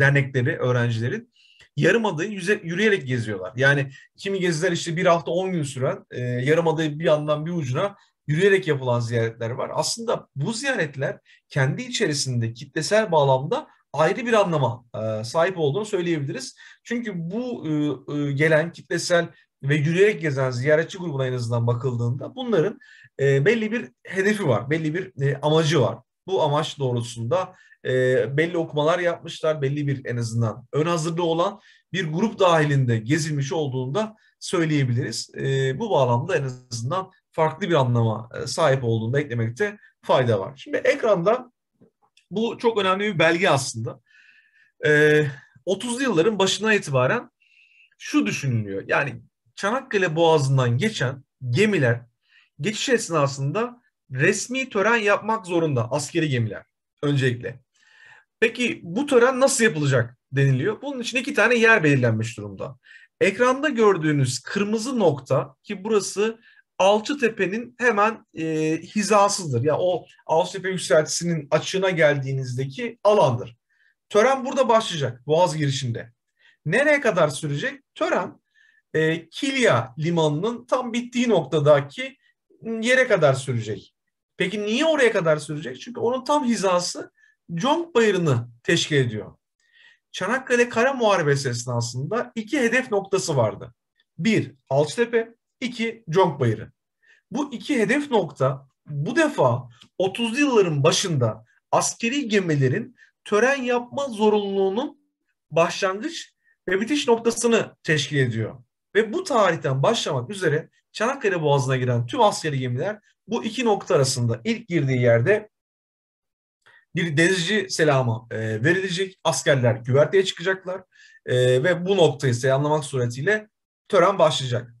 dernekleri, öğrencilerin yarım adayı yürüyerek geziyorlar. Yani kimi geziler işte bir hafta on gün süren yarım adayı bir yandan bir ucuna yürüyerek yapılan ziyaretler var. Aslında bu ziyaretler kendi içerisinde kitlesel bağlamda ayrı bir anlama e, sahip olduğunu söyleyebiliriz. Çünkü bu e, e, gelen kitlesel ve yürüyerek gezen ziyaretçi grubuna en azından bakıldığında bunların belli bir hedefi var, belli bir amacı var. Bu amaç doğrultusunda belli okumalar yapmışlar, belli bir en azından ön hazırlığı olan bir grup dahilinde gezilmiş olduğunda da söyleyebiliriz. Bu bağlamda en azından farklı bir anlama e, sahip olduğunu da eklemekte fayda var. Şimdi ekranda bu çok önemli bir belge aslında. Ee, 30'lu yılların başına itibaren şu düşünülüyor. Yani Çanakkale Boğazı'ndan geçen gemiler geçiş esnasında resmi tören yapmak zorunda askeri gemiler öncelikle. Peki bu tören nasıl yapılacak deniliyor. Bunun için iki tane yer belirlenmiş durumda. Ekranda gördüğünüz kırmızı nokta ki burası Alçıtepe'nin hemen e, hizasıdır. Ya yani o Alçıtepe yükseltisinin açığına geldiğinizdeki alandır. Tören burada başlayacak Boğaz girişinde. Nereye kadar sürecek? Tören e, Kilya limanının tam bittiği noktadaki yere kadar sürecek. Peki niye oraya kadar sürecek? Çünkü onun tam hizası Jong Bayırı'nı teşkil ediyor. Çanakkale Kara Muharebesi esnasında iki hedef noktası vardı. Bir, Alçıtepe. İki Jong Bayırı. Bu iki hedef nokta bu defa 30'lu yılların başında askeri gemilerin tören yapma zorunluluğunun başlangıç ve bitiş noktasını teşkil ediyor. Ve bu tarihten başlamak üzere Çanakkale Boğazı'na giren tüm askeri gemiler bu iki nokta arasında ilk girdiği yerde bir denizci selamı e, verilecek. Askerler güverteye çıkacaklar e, ve bu noktayı selamlamak suretiyle tören başlayacak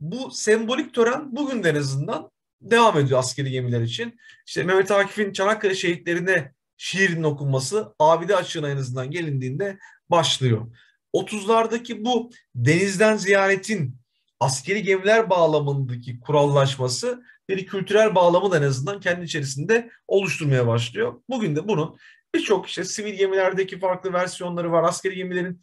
bu sembolik tören bugün en azından devam ediyor askeri gemiler için. İşte Mehmet Akif'in Çanakkale şehitlerine şiirinin okunması abide açığına en azından gelindiğinde başlıyor. 30'lardaki bu denizden ziyaretin askeri gemiler bağlamındaki kurallaşması bir kültürel bağlamı da en azından kendi içerisinde oluşturmaya başlıyor. Bugün de bunun birçok işte sivil gemilerdeki farklı versiyonları var, askeri gemilerin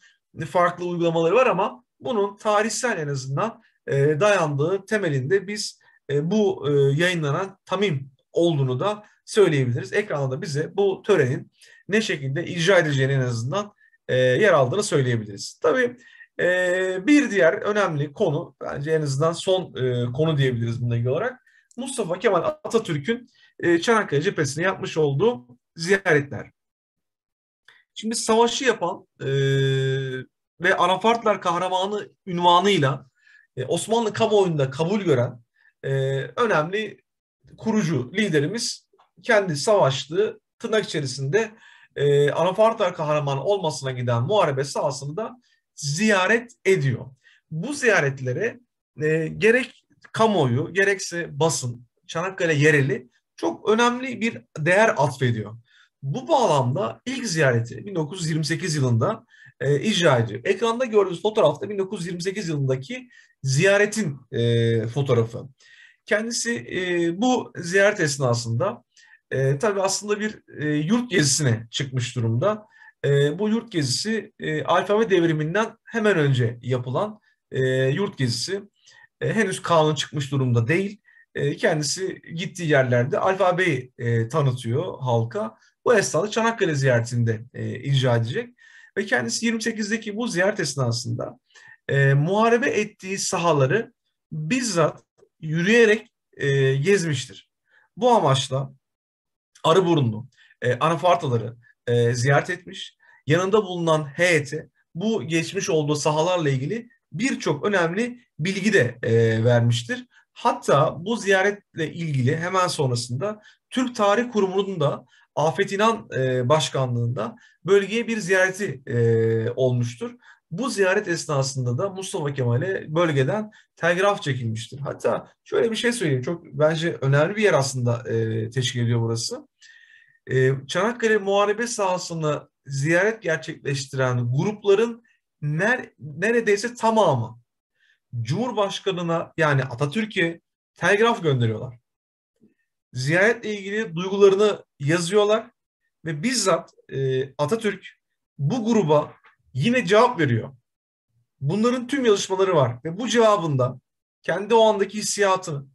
farklı uygulamaları var ama bunun tarihsel en azından e, dayandığı temelinde biz e, bu e, yayınlanan tamim olduğunu da söyleyebiliriz. Ekranda bize bu törenin ne şekilde icra edileceğini en azından yer aldığını söyleyebiliriz. Tabii bir diğer önemli konu bence en azından son konu diyebiliriz bununla ilgili olarak Mustafa Kemal Atatürk'ün Çanakkale cephesine yapmış olduğu ziyaretler. Şimdi savaşı yapan e, ve Anafartlar kahramanı ünvanıyla ee, Osmanlı kamuoyunda kabul gören e, önemli kurucu liderimiz kendi savaştığı tırnak içerisinde e, Arafartar kahramanı olmasına giden muharebe sahasını da ziyaret ediyor. Bu ziyaretlere e, gerek kamuoyu gerekse basın, Çanakkale yereli çok önemli bir değer atfediyor. Bu bağlamda ilk ziyareti 1928 yılında e, icra ediyor. Ekranda gördüğünüz fotoğrafta 1928 yılındaki ziyaretin e, fotoğrafı. Kendisi e, bu ziyaret esnasında e, tabii aslında bir e, yurt gezisine çıkmış durumda. E, bu yurt gezisi e, alfabe devriminden hemen önce yapılan e, yurt gezisi. E, henüz kanun çıkmış durumda değil. E, kendisi gittiği yerlerde alfabeyi e, tanıtıyor halka. Bu esnada Çanakkale ziyaretinde e, icra edecek. Ve kendisi 28'deki bu ziyaret esnasında e, muharebe ettiği sahaları bizzat yürüyerek e, gezmiştir. Bu amaçla Arıburunlu, e, Anafartaları e, ziyaret etmiş. Yanında bulunan heyeti bu geçmiş olduğu sahalarla ilgili birçok önemli bilgi de e, vermiştir. Hatta bu ziyaretle ilgili hemen sonrasında Türk Tarih Kurumu'nun da Afet İnan e, başkanlığında bölgeye bir ziyareti e, olmuştur. Bu ziyaret esnasında da Mustafa Kemal'e bölgeden telgraf çekilmiştir. Hatta şöyle bir şey söyleyeyim. Çok bence önemli bir yer aslında e, teşkil ediyor burası. E, Çanakkale Muharebe sahasını ziyaret gerçekleştiren grupların ner, neredeyse tamamı Cumhurbaşkanına yani Atatürk'e telgraf gönderiyorlar ziyaretle ilgili duygularını yazıyorlar ve bizzat e, Atatürk bu gruba yine cevap veriyor. Bunların tüm yazışmaları var ve bu cevabında kendi o andaki hissiyatını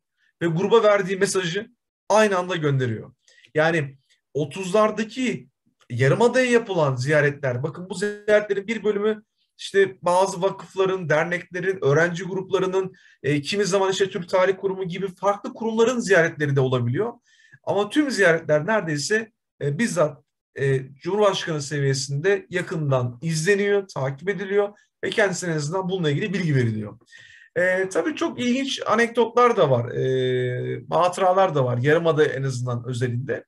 ve gruba verdiği mesajı aynı anda gönderiyor. Yani 30'lardaki Yarımada'ya yapılan ziyaretler, bakın bu ziyaretlerin bir bölümü işte bazı vakıfların, derneklerin, öğrenci gruplarının, e, kimi zaman işte Türk Tarih Kurumu gibi farklı kurumların ziyaretleri de olabiliyor. Ama tüm ziyaretler neredeyse e, bizzat e, Cumhurbaşkanı seviyesinde yakından izleniyor, takip ediliyor ve kendisine en azından bununla ilgili bilgi veriliyor. E, tabii çok ilginç anekdotlar da var, e, hatıralar da var Yarımada en azından özelinde.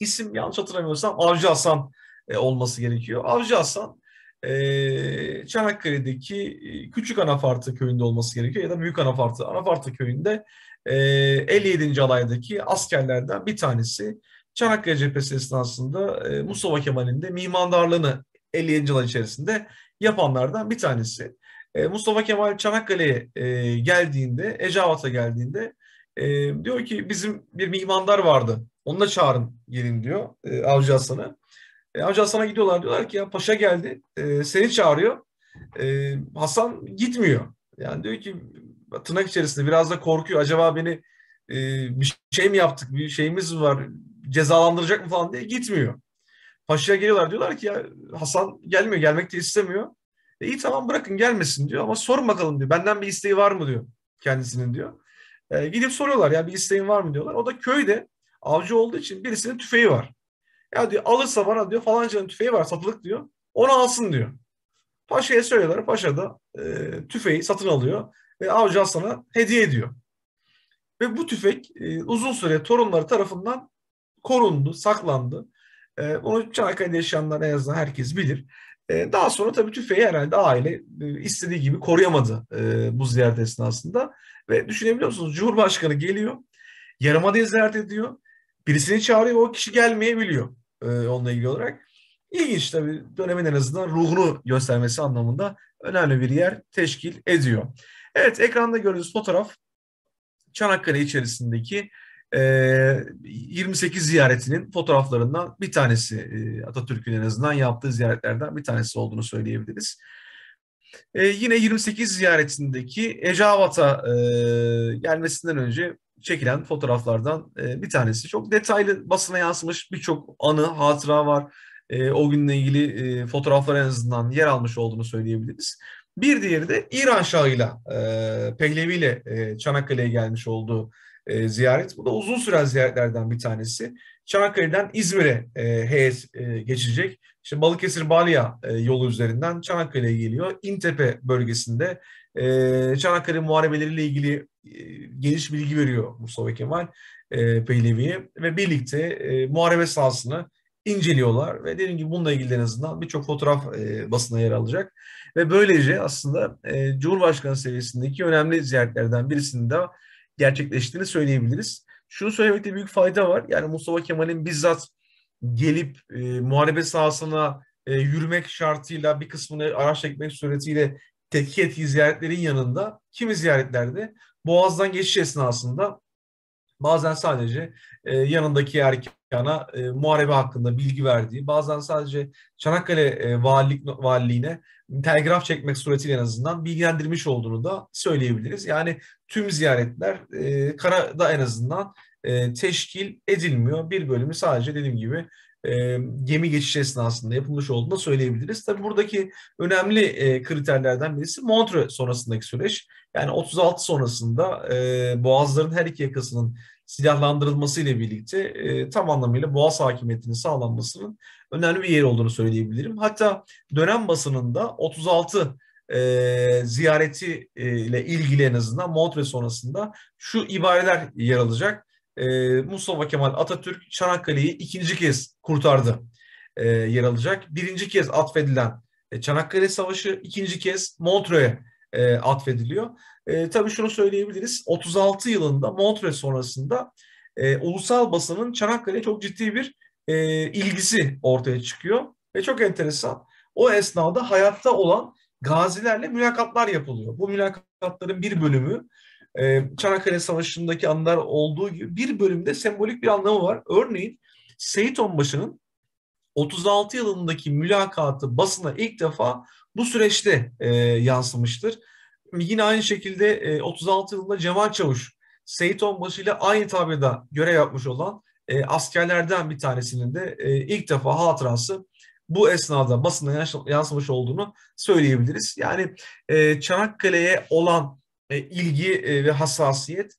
İsim yanlış hatırlamıyorsam Avcı Hasan e, olması gerekiyor. Avcı Hasan ee, Çanakkale'deki e, Küçük Anafartı köyünde olması gerekiyor ya da Büyük Anafartı. Anafartı köyünde 57. E, alaydaki askerlerden bir tanesi Çanakkale cephesi esnasında e, Mustafa Kemal'in de mimandarlığını 57. alay içerisinde yapanlardan bir tanesi. E, Mustafa Kemal Çanakkale'ye e, geldiğinde, Ecevat'a geldiğinde e, diyor ki bizim bir mimandar vardı. Onu da çağırın gelin diyor Avcı Hasan'ı. E, Hacı Hasan'a gidiyorlar diyorlar ki ya paşa geldi e, seni çağırıyor. E, Hasan gitmiyor. Yani diyor ki tırnak içerisinde biraz da korkuyor. Acaba beni e, bir şey mi yaptık bir şeyimiz mi var cezalandıracak mı falan diye gitmiyor. Paşa'ya geliyorlar diyorlar ki ya Hasan gelmiyor gelmek de istemiyor. E, iyi tamam bırakın gelmesin diyor ama sorun bakalım diyor. Benden bir isteği var mı diyor kendisinin diyor. E, gidip soruyorlar ya bir isteğin var mı diyorlar. O da köyde avcı olduğu için birisinin tüfeği var. Ya diyor alırsa bana diyor falancanın tüfeği var satılık diyor. Onu alsın diyor. Paşa'ya söylüyorlar. Paşa da e, tüfeği satın alıyor ve avcı Hasan'a hediye ediyor. Ve bu tüfek e, uzun süre torunları tarafından korundu, saklandı. E, onu Çanakkale'de yaşayanlar en azından herkes bilir. E, daha sonra tabii tüfeği herhalde aile e, istediği gibi koruyamadı e, bu ziyaret esnasında. Ve düşünebiliyor musunuz? Cumhurbaşkanı geliyor, Yarımada'yı ziyaret ediyor. Birisini çağırıyor, o kişi gelmeyebiliyor e, onunla ilgili olarak. İlginç tabii dönemin en azından ruhunu göstermesi anlamında önemli bir yer teşkil ediyor. Evet ekranda gördüğünüz fotoğraf Çanakkale içerisindeki 28 e, ziyaretinin fotoğraflarından bir tanesi e, Atatürk'ün en azından yaptığı ziyaretlerden bir tanesi olduğunu söyleyebiliriz. E, yine 28 ziyaretindeki Eceavat'a gelmesinden önce çekilen fotoğraflardan e, bir tanesi. Çok detaylı basına yansımış birçok anı, hatıra var. E, o günle ilgili e, fotoğraflar en azından yer almış olduğunu söyleyebiliriz. Bir diğeri de İran Şahı'yla, e, Pehlevi ile e, Çanakkale'ye gelmiş olduğu e, ziyaret. Bu da uzun süren ziyaretlerden bir tanesi. Çanakkale'den İzmir'e e, heyet e, geçecek. İşte Balıkesir-Balya e, yolu üzerinden Çanakkale'ye geliyor. İntepe bölgesinde e, Çanakkale muharebeleriyle ilgili e, geniş bilgi veriyor Mustafa Kemal e, Pehlevi'ye ve birlikte e, muharebe sahasını inceliyorlar ve dediğim gibi bununla ilgili en azından birçok fotoğraf e, basına yer alacak ve böylece aslında e, Cumhurbaşkanı seviyesindeki önemli ziyaretlerden birisinin de gerçekleştiğini söyleyebiliriz. Şunu söylemekte büyük fayda var. Yani Mustafa Kemal'in bizzat gelip e, muharebe sahasına e, yürümek şartıyla bir kısmını araç çekmek suretiyle tetkik ettiği ziyaretlerin yanında kimi ziyaretlerde boğazdan geçiş esnasında bazen sadece e, yanındaki erkana e, muharebe hakkında bilgi verdiği, bazen sadece Çanakkale e, valilik, valiliğine telgraf çekmek suretiyle en azından bilgilendirmiş olduğunu da söyleyebiliriz. Yani tüm ziyaretler e, karada en azından e, teşkil edilmiyor. Bir bölümü sadece dediğim gibi e, gemi geçiş esnasında yapılmış olduğunu söyleyebiliriz. Tabi buradaki önemli e, kriterlerden birisi Montre sonrasındaki süreç. Yani 36 sonrasında e, boğazların her iki yakasının silahlandırılması ile birlikte e, tam anlamıyla boğaz hakimiyetinin sağlanmasının önemli bir yeri olduğunu söyleyebilirim. Hatta dönem basınında 36 e, ziyareti e, ile ilgili en azından Montre sonrasında şu ibareler yer alacak e, Mustafa Kemal Atatürk Çanakkale'yi ikinci kez kurtardı e, yer alacak. Birinci kez atfedilen e, Çanakkale Savaşı ikinci kez Montreux'e e, atfediliyor. E, tabii şunu söyleyebiliriz. 36 yılında Montreux sonrasında e, ulusal basının Çanakkale'ye çok ciddi bir e, ilgisi ortaya çıkıyor. Ve çok enteresan o esnada hayatta olan gazilerle mülakatlar yapılıyor. Bu mülakatların bir bölümü ee, Çanakkale Savaşı'ndaki anlar olduğu gibi bir bölümde sembolik bir anlamı var. Örneğin Seyit Onbaşı'nın 36 yılındaki mülakatı basına ilk defa bu süreçte e, yansımıştır. Yine aynı şekilde e, 36 yılında Cemal Çavuş, Seyit Onbaşı ile aynı tabirde görev yapmış olan e, askerlerden bir tanesinin de e, ilk defa hatırası bu esnada basına yansımış olduğunu söyleyebiliriz. Yani e, Çanakkale'ye olan e, ilgi e, ve hassasiyet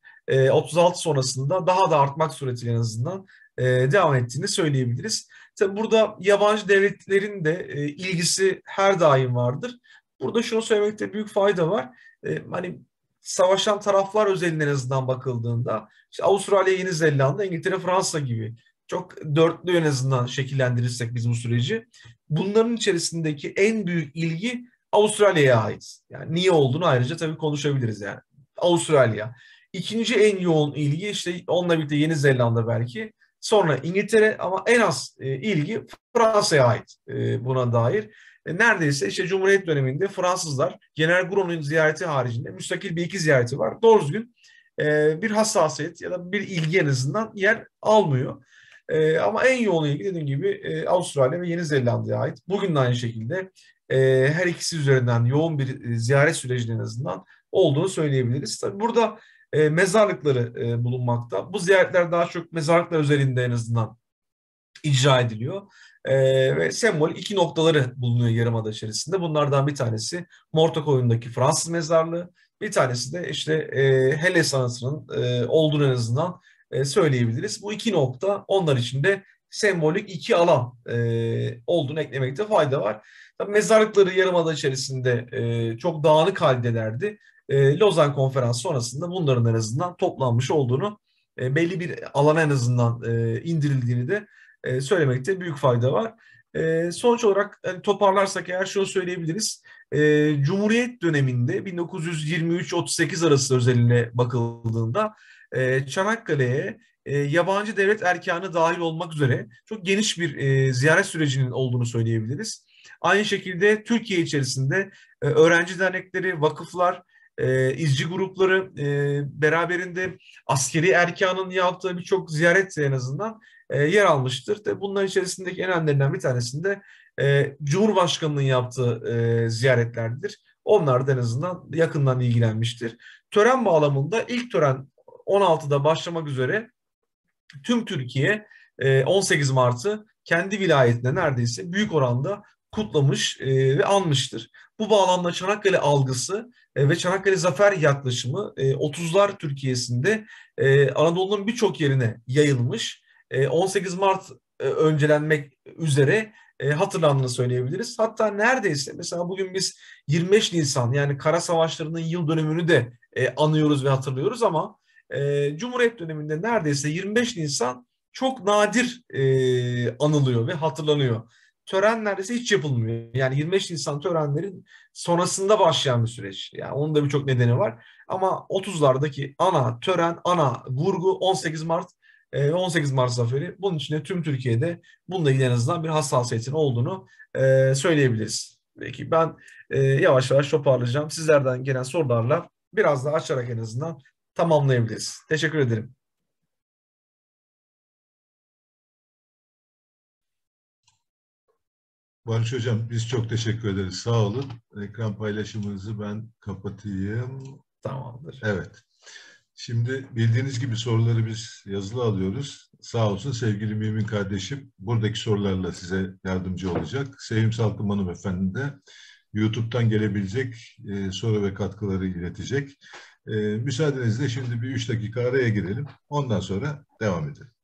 36 e, sonrasında daha da artmak suretiyle en azından devam ettiğini söyleyebiliriz. Tabi burada yabancı devletlerin de ilgisi her daim vardır. Burada şunu söylemekte büyük fayda var. E, hani savaşan taraflar özelinden en azından bakıldığında işte Avustralya, Yeni Zelanda, İngiltere, Fransa gibi çok dörtlü en azından şekillendirirsek bizim süreci bunların içerisindeki en büyük ilgi Avustralya'ya ait. Yani niye olduğunu ayrıca tabii konuşabiliriz yani. Avustralya. İkinci en yoğun ilgi işte onunla birlikte Yeni Zelanda belki. Sonra İngiltere ama en az e, ilgi Fransa'ya ait e, buna dair. E, neredeyse işte Cumhuriyet döneminde Fransızlar General Grouin'in ziyareti haricinde müstakil bir iki ziyareti var. Doğru düzgün bir hassasiyet ya da bir ilgi en azından yer almıyor. ama en yoğun ilgi dediğim gibi Avustralya ve Yeni Zelanda'ya ait. Bugün de aynı şekilde e, her ikisi üzerinden yoğun bir e, ziyaret sürecinin en azından olduğunu söyleyebiliriz. Tabii burada e, mezarlıkları e, bulunmakta. Bu ziyaretler daha çok mezarlıklar üzerinde en azından icra ediliyor. E, ve sembol iki noktaları bulunuyor Yarımada içerisinde. Bunlardan bir tanesi Mortakoyun'daki Fransız mezarlığı, bir tanesi de işte e, Helles anasının e, olduğunu en azından e, söyleyebiliriz. Bu iki nokta onlar için de sembolik iki alan e, olduğunu eklemekte fayda var. Tabii mezarlıkları yarımada içerisinde e, çok dağınık haldelerdi. E, Lozan Konferansı sonrasında bunların en azından toplanmış olduğunu, e, belli bir alana en azından e, indirildiğini de e, söylemekte büyük fayda var. E, sonuç olarak yani toparlarsak eğer şunu söyleyebiliriz. E, Cumhuriyet döneminde 1923-38 arası özeline bakıldığında e, Çanakkale'ye e, yabancı devlet erkanı dahil olmak üzere çok geniş bir e, ziyaret sürecinin olduğunu söyleyebiliriz. Aynı şekilde Türkiye içerisinde e, öğrenci dernekleri, vakıflar, e, izci grupları e, beraberinde askeri erkanın yaptığı birçok ziyaret en azından e, yer almıştır. De bunların içerisindeki en önemlilerinden bir tanesi de e, Cumhurbaşkanı'nın yaptığı e, ziyaretlerdir. Onlar da en azından yakından ilgilenmiştir. Tören bağlamında ilk tören 16'da başlamak üzere tüm Türkiye 18 e, Mart'ı kendi vilayetinde neredeyse büyük oranda kutlamış e, ve anmıştır. Bu bağlamda Çanakkale algısı e, ve Çanakkale zafer yaklaşımı 30'lar Türkiye'sinde Anadolu'nun birçok yerine yayılmış. 18 Mart öncelenmek üzere hatırlandığını söyleyebiliriz. Hatta neredeyse mesela bugün biz 25 Nisan yani Kara Savaşları'nın yıl dönümünü de anıyoruz ve hatırlıyoruz ama e, Cumhuriyet döneminde neredeyse 25 Nisan çok nadir e, anılıyor ve hatırlanıyor. Tören neredeyse hiç yapılmıyor. Yani 25 Nisan törenlerin sonrasında başlayan bir süreç. Yani onun da birçok nedeni var. Ama 30'lardaki ana tören, ana vurgu 18 Mart e, ve 18 Mart zaferi. Bunun için de tüm Türkiye'de bununla ilgili en azından bir hassasiyetin olduğunu e, söyleyebiliriz. Peki ben e, yavaş yavaş toparlayacağım. Sizlerden gelen sorularla biraz daha açarak en azından tamamlayabiliriz. Teşekkür ederim. Barış Hocam biz çok teşekkür ederiz. Sağ olun. Ekran paylaşımınızı ben kapatayım. Tamamdır. Evet. Şimdi bildiğiniz gibi soruları biz yazılı alıyoruz. Sağ olsun sevgili Mümin kardeşim buradaki sorularla size yardımcı olacak. Sevim Salkım Hanım de YouTube'dan gelebilecek e, soru ve katkıları iletecek. Ee, müsaadenizle şimdi bir üç dakika araya girelim. Ondan sonra devam edelim.